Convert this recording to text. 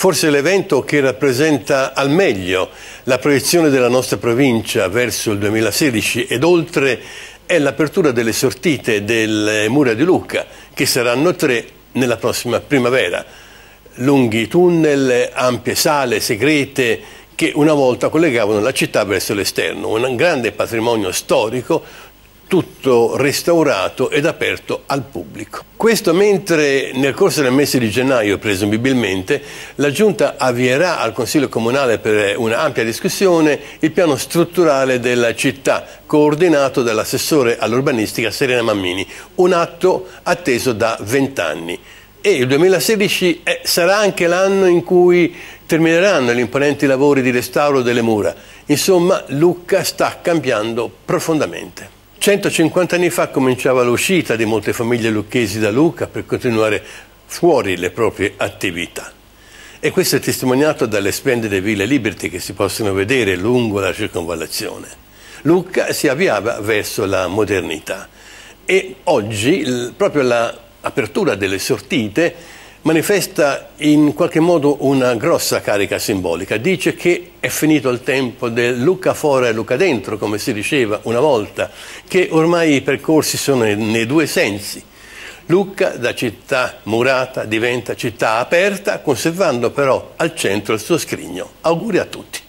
Forse l'evento che rappresenta al meglio la proiezione della nostra provincia verso il 2016 ed oltre è l'apertura delle sortite del mura di Lucca, che saranno tre nella prossima primavera. Lunghi tunnel, ampie sale segrete che una volta collegavano la città verso l'esterno, un grande patrimonio storico tutto restaurato ed aperto al pubblico. Questo mentre nel corso del mese di gennaio, presumibilmente, la Giunta avvierà al Consiglio Comunale per un'ampia discussione il piano strutturale della città, coordinato dall'assessore all'urbanistica Serena Mammini, un atto atteso da vent'anni. E il 2016 è, eh, sarà anche l'anno in cui termineranno gli imponenti lavori di restauro delle mura. Insomma, Lucca sta cambiando profondamente. 150 anni fa cominciava l'uscita di molte famiglie lucchesi da Lucca per continuare fuori le proprie attività. E questo è testimoniato dalle splendide ville Liberty che si possono vedere lungo la circonvallazione. Lucca si avviava verso la modernità e oggi proprio l'apertura delle sortite manifesta in qualche modo una grossa carica simbolica. Dice che è finito il tempo del Luca fora e Luca dentro, come si diceva una volta, che ormai i percorsi sono nei due sensi. Lucca da città murata diventa città aperta, conservando però al centro il suo scrigno. Auguri a tutti.